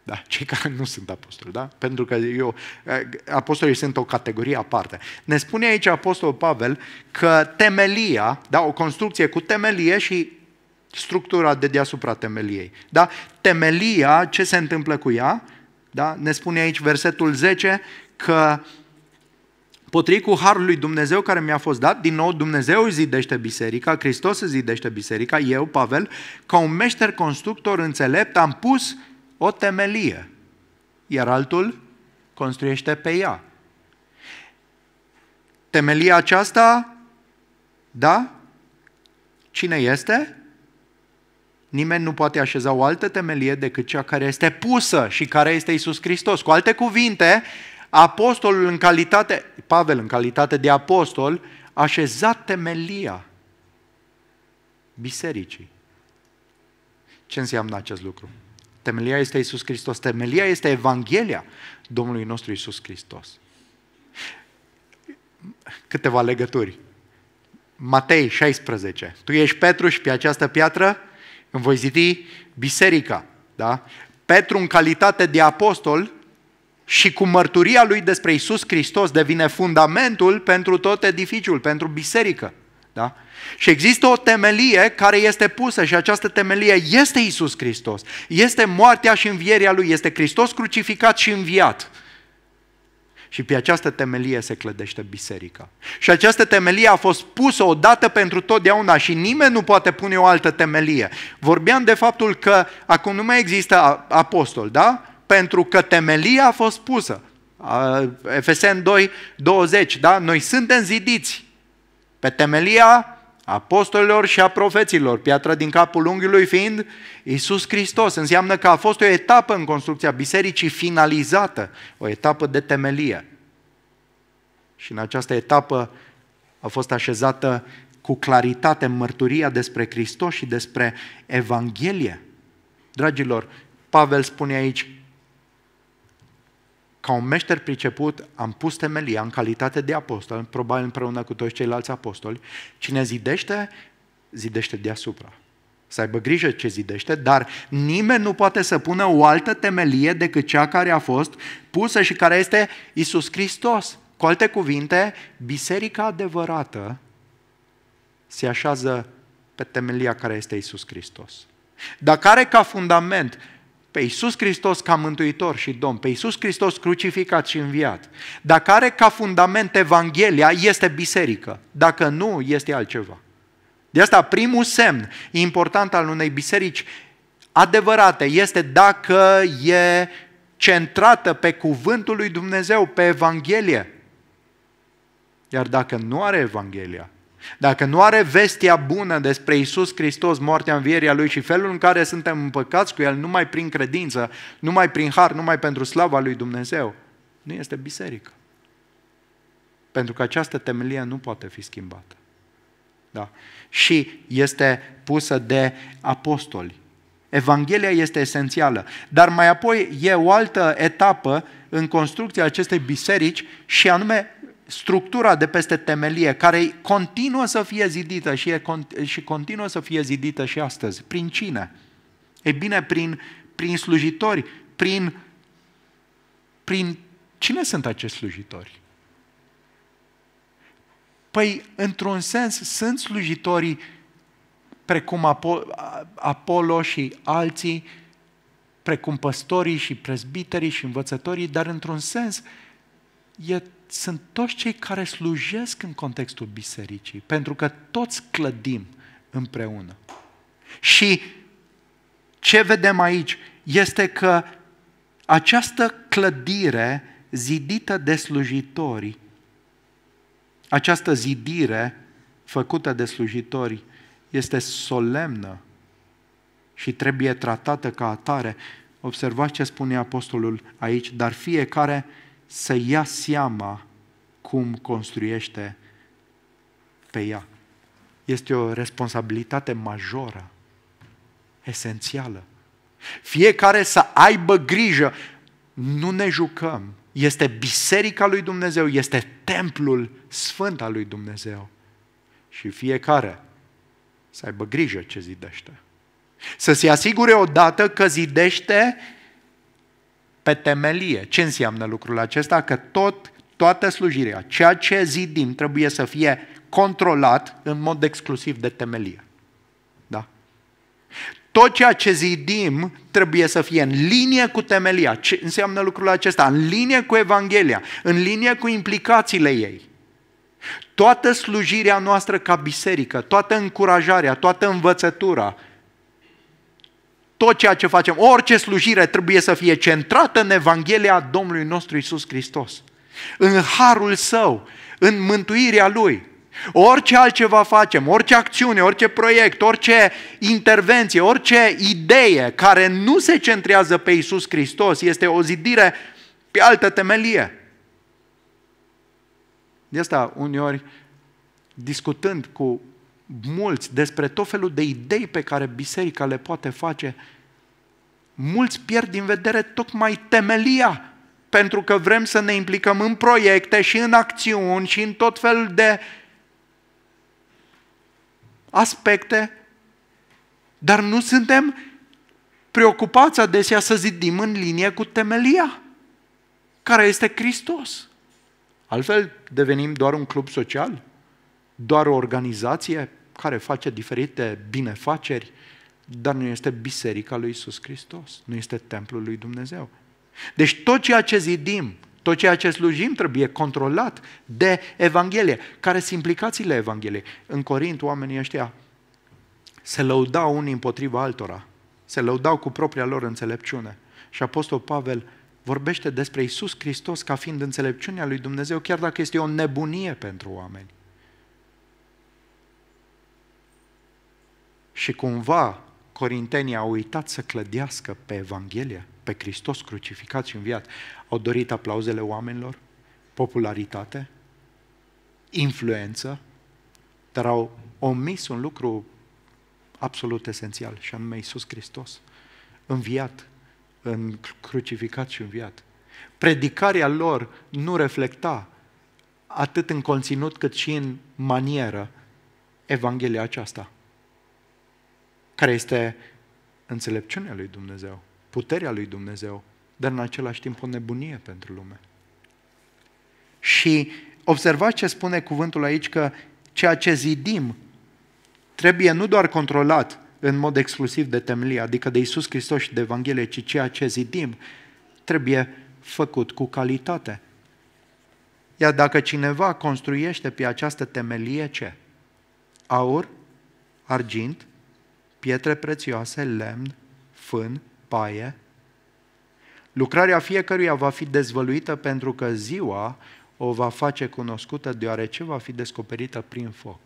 da? Cei care nu sunt apostoli, da? Pentru că eu, eh, apostolii sunt o categorie aparte. Ne spune aici apostolul Pavel că temelia, da, o construcție cu temelie și structura de deasupra temeliei. Da? Temelia, ce se întâmplă cu ea? Da? Ne spune aici versetul 10 că potrivit cu harul lui Dumnezeu care mi-a fost dat, din nou Dumnezeu zidește biserica, Hristos zidește biserica, eu, Pavel, ca un meșter constructor înțelept am pus o temelie, iar altul construiește pe ea. Temelia aceasta, da? Cine este? Nimeni nu poate așeza o altă temelie decât cea care este pusă și care este Isus Hristos. Cu alte cuvinte, apostolul în calitate, Pavel în calitate de apostol, a așezat temelia bisericii. Ce înseamnă acest lucru? Temelia este Isus Hristos. Temelia este Evanghelia Domnului nostru Isus Hristos. Câteva legături. Matei 16. Tu ești Petru și pe această piatră îmi voi ziti biserica. Da? Petru în calitate de apostol și cu mărturia lui despre Isus Hristos devine fundamentul pentru tot edificiul, pentru biserică. Da? Și există o temelie care este pusă și această temelie este Isus Hristos. Este moartea și învierea Lui, este Hristos crucificat și înviat. Și pe această temelie se clădește biserica. Și această temelie a fost pusă odată pentru totdeauna și nimeni nu poate pune o altă temelie. Vorbeam de faptul că acum nu mai există apostol, da? Pentru că temelia a fost pusă. Efesen 2, 20, da? Noi suntem zidiți pe temelia apostolilor și a profeților, piatra din capul unghiului fiind Isus Hristos. Înseamnă că a fost o etapă în construcția bisericii finalizată, o etapă de temelie. Și în această etapă a fost așezată cu claritate mărturia despre Hristos și despre Evanghelie. Dragilor, Pavel spune aici, ca un meșter priceput, am pus temelia în calitate de apostol, probabil împreună cu toți ceilalți apostoli. Cine zidește, zidește deasupra. Să aibă grijă ce zidește, dar nimeni nu poate să pună o altă temelie decât cea care a fost pusă și care este Isus Hristos. Cu alte cuvinte, biserica adevărată se așează pe temelia care este Isus Hristos. Dacă are ca fundament pe Iisus Hristos ca Mântuitor și Domn, pe Iisus Hristos crucificat și înviat, dacă are ca fundament Evanghelia, este biserică. Dacă nu, este altceva. De asta primul semn important al unei biserici adevărate este dacă e centrată pe cuvântul lui Dumnezeu, pe Evanghelie. Iar dacă nu are Evanghelia, dacă nu are vestia bună despre Isus Hristos, moartea, învierea Lui și felul în care suntem împăcați cu El numai prin credință, numai prin har, numai pentru slava Lui Dumnezeu, nu este biserică. Pentru că această temelie nu poate fi schimbată. Da. Și este pusă de apostoli. Evanghelia este esențială. Dar mai apoi e o altă etapă în construcția acestei biserici și anume structura de peste temelie, care continuă să fie zidită și, e, și continuă să fie zidită și astăzi. Prin cine? E bine, prin, prin slujitori, prin, prin cine sunt acești slujitori? Păi, într-un sens, sunt slujitorii precum Apollo și alții, precum păstorii și prezbiterii și învățătorii, dar într-un sens e sunt toți cei care slujesc în contextul bisericii, pentru că toți clădim împreună. Și ce vedem aici este că această clădire zidită de slujitori, această zidire făcută de slujitori este solemnă și trebuie tratată ca atare. Observați ce spune apostolul aici, dar fiecare să ia seama cum construiește pe ea. Este o responsabilitate majoră, esențială. Fiecare să aibă grijă. Nu ne jucăm. Este biserica lui Dumnezeu, este templul sfânt al lui Dumnezeu. Și fiecare să aibă grijă ce zidește. Să se asigure odată că zidește pe temelie. Ce înseamnă lucrul acesta? Că tot, toată slujirea, ceea ce zidim trebuie să fie controlat în mod exclusiv de temelie. Da? Tot ceea ce zidim trebuie să fie în linie cu temelia. Ce înseamnă lucrul acesta? În linie cu Evanghelia, în linie cu implicațiile ei. Toată slujirea noastră ca biserică, toată încurajarea, toată învățătura, tot ceea ce facem, orice slujire trebuie să fie centrată în Evanghelia Domnului nostru Isus Hristos, în harul său, în mântuirea lui. Orice altceva facem, orice acțiune, orice proiect, orice intervenție, orice idee care nu se centrează pe Isus Hristos este o zidire pe altă temelie. De asta, uneori, discutând cu mulți despre tot felul de idei pe care biserica le poate face, mulți pierd din vedere tocmai temelia, pentru că vrem să ne implicăm în proiecte și în acțiuni și în tot felul de aspecte, dar nu suntem preocupați adesea să zidim în linie cu temelia, care este Hristos. Altfel devenim doar un club social, doar o organizație care face diferite binefaceri, dar nu este biserica lui Isus Hristos, nu este templul lui Dumnezeu. Deci tot ceea ce zidim, tot ceea ce slujim trebuie controlat de Evanghelie. Care sunt implicațiile Evangheliei? În Corint oamenii ăștia se lăudau unii împotriva altora, se lăudau cu propria lor înțelepciune. Și Apostol Pavel vorbește despre Isus Hristos ca fiind înțelepciunea lui Dumnezeu, chiar dacă este o nebunie pentru oameni. Și cumva corintenii au uitat să clădească pe Evanghelia, pe Hristos crucificat și înviat. Au dorit aplauzele oamenilor, popularitate, influență, dar au omis un lucru absolut esențial, și anume Iisus Hristos, înviat, în crucificat și înviat. Predicarea lor nu reflecta atât în conținut cât și în manieră Evanghelia aceasta care este înțelepciunea lui Dumnezeu, puterea lui Dumnezeu, dar în același timp o nebunie pentru lume. Și observați ce spune cuvântul aici că ceea ce zidim trebuie nu doar controlat în mod exclusiv de temelie, adică de Isus Hristos și de Evanghelie, ci ceea ce zidim trebuie făcut cu calitate. Iar dacă cineva construiește pe această temelie ce? Aur, argint, pietre prețioase, lemn, fân, paie. Lucrarea fiecăruia va fi dezvăluită pentru că ziua o va face cunoscută deoarece va fi descoperită prin foc.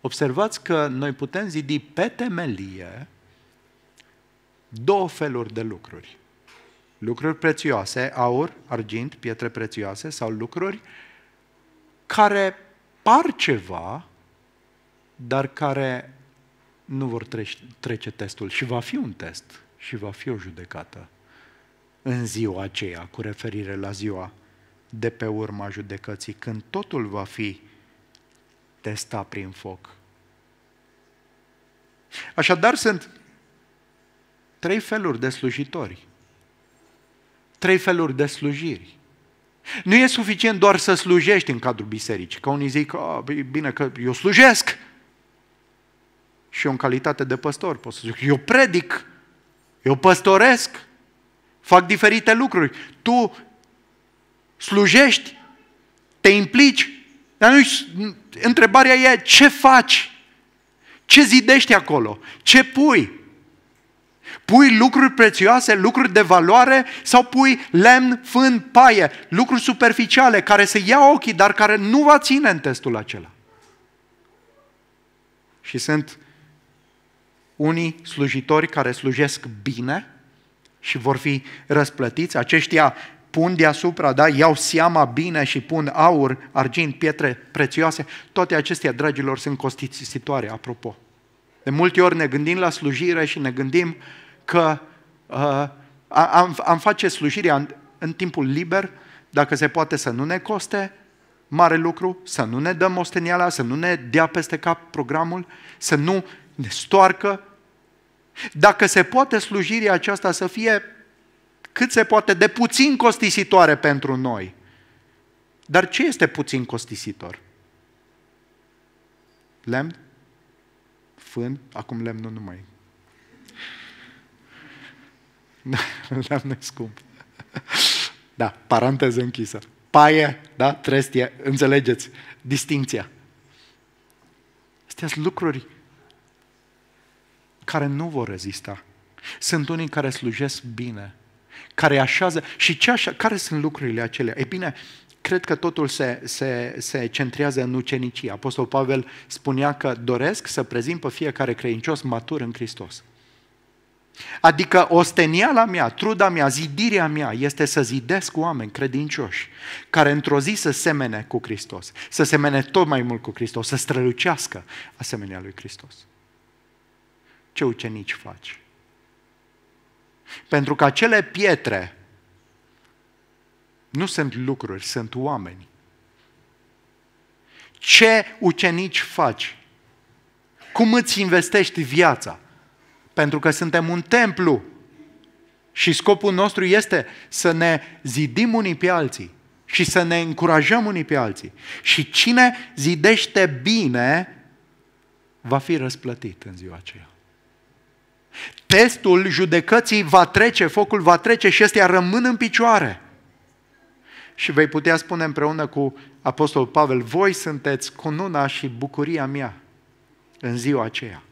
Observați că noi putem zidi pe temelie două feluri de lucruri. Lucruri prețioase, aur, argint, pietre prețioase sau lucruri care par ceva, dar care nu vor trece, trece testul. Și va fi un test și va fi o judecată în ziua aceea, cu referire la ziua de pe urma judecății, când totul va fi testat prin foc. Așadar, sunt trei feluri de slujitori, trei feluri de slujiri. Nu e suficient doar să slujești în cadrul bisericii, că unii zic, oh, bine că eu slujesc, și eu în calitate de păstor pot să zic, eu predic, eu păstoresc, fac diferite lucruri. Tu slujești, te implici, dar nu întrebarea e ce faci? Ce zidești acolo? Ce pui? Pui lucruri prețioase, lucruri de valoare sau pui lemn, fân, paie, lucruri superficiale care se iau ochii, dar care nu va ține în testul acela. Și sunt unii slujitori care slujesc bine și vor fi răsplătiți. Aceștia pun deasupra, da, iau seama bine și pun aur, argint, pietre prețioase. Toate acestea, dragilor, sunt costisitoare, apropo. De multe ori ne gândim la slujire și ne gândim că uh, am, am face slujirea în, în timpul liber, dacă se poate să nu ne coste mare lucru, să nu ne dăm osteniala, să nu ne dea peste cap programul, să nu ne stoarcă dacă se poate slujirea aceasta să fie cât se poate de puțin costisitoare pentru noi. Dar ce este puțin costisitor? Lemn? Fân? Acum lemnul nu mai [LAUGHS] Lemnul e scump. Da, paranteză închisă. Paie, da, trestie, înțelegeți, distinția. Astea sunt lucruri care nu vor rezista. Sunt unii care slujesc bine, care așează. Și ce așa, care sunt lucrurile acelea? E bine, cred că totul se, se, se centrează în ucenicie. Apostol Pavel spunea că doresc să prezint pe fiecare creincios matur în Hristos. Adică osteniala mea, truda mea, zidirea mea este să zidesc oameni credincioși care într-o zi să semene cu Hristos, să semene tot mai mult cu Hristos, să strălucească asemenea lui Hristos ce ucenici faci? Pentru că acele pietre nu sunt lucruri, sunt oameni. Ce ucenici faci? Cum îți investești viața? Pentru că suntem un templu și scopul nostru este să ne zidim unii pe alții și să ne încurajăm unii pe alții. Și cine zidește bine va fi răsplătit în ziua aceea. Testul judecății va trece, focul va trece și ăstea rămân în picioare. Și vei putea spune împreună cu Apostolul Pavel, voi sunteți cununa și bucuria mea în ziua aceea.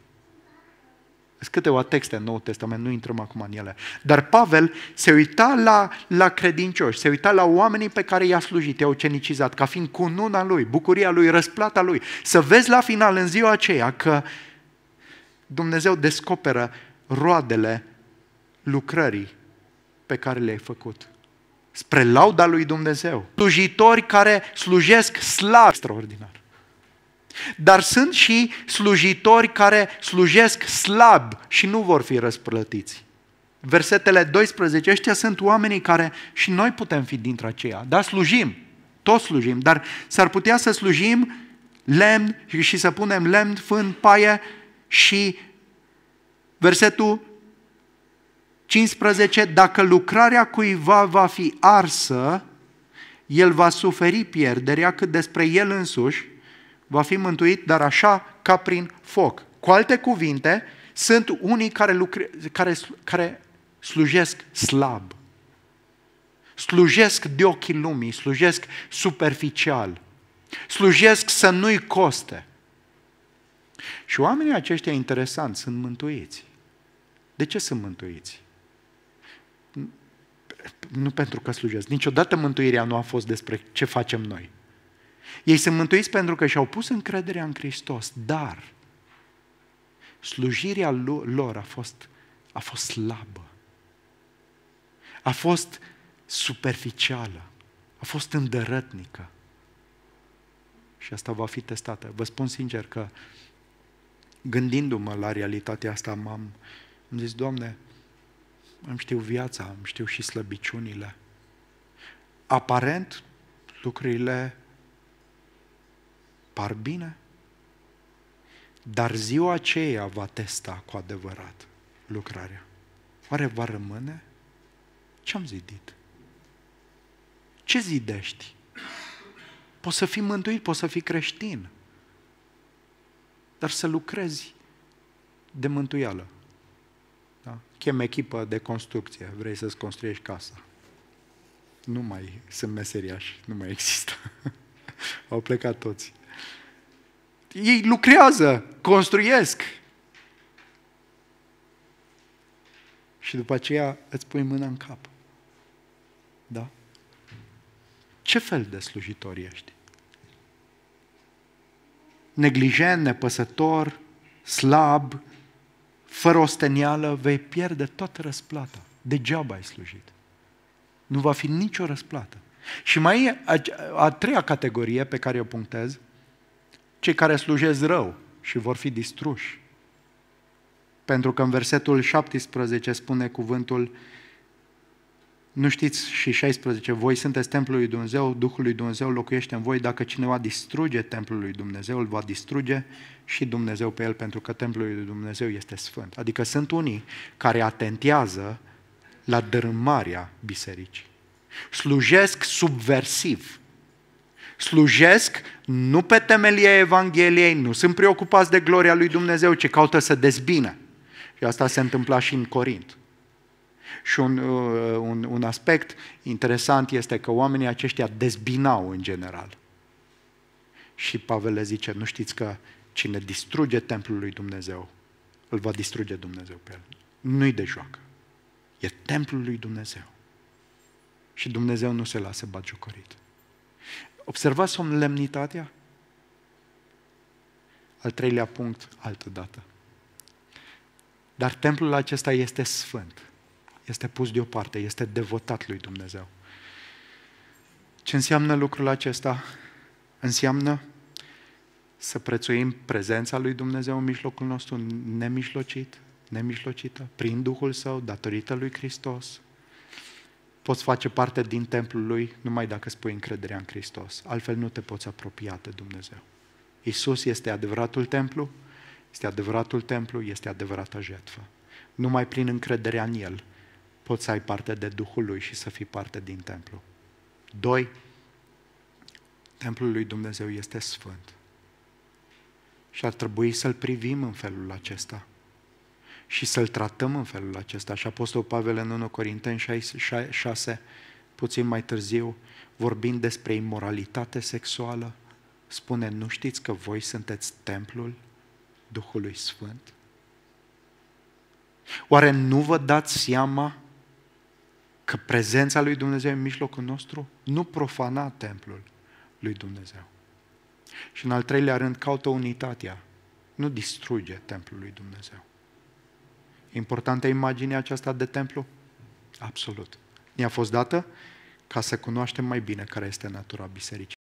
Sunt câteva texte în Noul Testament, nu intrăm acum în ele. Dar Pavel se uita la, la credincioși, se uita la oamenii pe care i-a slujit, i-a ucenicizat, ca fiind cununa lui, bucuria lui, răsplata lui. Să vezi la final, în ziua aceea, că Dumnezeu descoperă roadele lucrării pe care le-ai făcut. Spre lauda lui Dumnezeu. Slujitori care slujesc slav extraordinar. Dar sunt și slujitori care slujesc slab și nu vor fi răsplătiți. Versetele 12, ăștia sunt oamenii care și noi putem fi dintre aceia. Da, slujim, toți slujim, dar s-ar putea să slujim lemn și să punem lemn, fân, paie și Versetul 15, dacă lucrarea cuiva va fi arsă, el va suferi pierderea, cât despre el însuși va fi mântuit, dar așa ca prin foc. Cu alte cuvinte, sunt unii care, lucre, care, care slujesc slab, slujesc de ochii lumii, slujesc superficial, slujesc să nu-i coste. Și oamenii aceștia interesanți sunt mântuiți. De ce sunt mântuiți? Nu pentru că slujesc. Niciodată mântuirea nu a fost despre ce facem noi. Ei sunt mântuiți pentru că și-au pus încrederea în Hristos, dar slujirea lor a fost, a fost slabă. A fost superficială. A fost îndărătnică. Și asta va fi testată. Vă spun sincer că gândindu-mă la realitatea asta, m-am, am zis, Doamne, îmi știu viața, îmi știu și slăbiciunile. Aparent, lucrurile par bine, dar ziua aceea va testa cu adevărat lucrarea. Oare va rămâne? Ce-am zidit? Ce zidești? Poți să fii mântuit, poți să fii creștin, dar să lucrezi de mântuială. Da? Chem echipă de construcție, vrei să-ți construiești casa. Nu mai sunt meseriași, nu mai există. [LAUGHS] Au plecat toți. Ei lucrează, construiesc. Și după aceea îți pui mâna în cap. Da? Ce fel de slujitor ești? Neglijent, nepăsător, slab, fără ostenială, vei pierde toată răsplata. Degeaba ai slujit. Nu va fi nicio răsplată. Și mai e a, a treia categorie pe care o punctez, cei care slujez rău și vor fi distruși. Pentru că în versetul 17 spune cuvântul, nu știți și 16, voi sunteți templul lui Dumnezeu, Duhul lui Dumnezeu locuiește în voi, dacă cineva distruge templul lui Dumnezeu, îl va distruge și Dumnezeu pe el, pentru că templul lui Dumnezeu este sfânt. Adică sunt unii care atentează la dărâmarea bisericii. Slujesc subversiv. Slujesc nu pe temelia Evangheliei, nu sunt preocupați de gloria lui Dumnezeu, ci caută să dezbină. Și asta se întâmpla și în Corint. Și un, uh, un, un aspect interesant este că oamenii aceștia dezbinau în general. Și Pavel le zice, nu știți că cine distruge templul lui Dumnezeu, îl va distruge Dumnezeu pe el. Nu-i de joacă. E templul lui Dumnezeu. Și Dumnezeu nu se lasă batjocorit. Observați somlemnitatea? Al treilea punct, altă dată. Dar templul acesta este sfânt este pus deoparte, este devotat lui Dumnezeu. Ce înseamnă lucrul acesta? Înseamnă să prețuim prezența lui Dumnezeu în mijlocul nostru nemișlocit, nemișlocită, prin Duhul Său, datorită lui Hristos. Poți face parte din templul Lui numai dacă spui încrederea în Hristos. Altfel nu te poți apropia de Dumnezeu. Isus este adevăratul templu, este adevăratul templu, este adevărata jetfă. Numai prin încrederea în El poți să ai parte de Duhul Lui și să fii parte din templu. Doi, Templul lui Dumnezeu este sfânt. Și ar trebui să-l privim în felul acesta și să-l tratăm în felul acesta. Și Apostol Pavel în 1 Corinteni 6, puțin mai târziu, vorbind despre imoralitate sexuală, spune, nu știți că voi sunteți templul Duhului Sfânt? Oare nu vă dați seama că prezența lui Dumnezeu în mijlocul nostru nu profana templul lui Dumnezeu. Și în al treilea rând, caută unitatea, nu distruge templul lui Dumnezeu. Importantă imaginea aceasta de templu? Absolut. Ne-a fost dată ca să cunoaștem mai bine care este natura bisericii.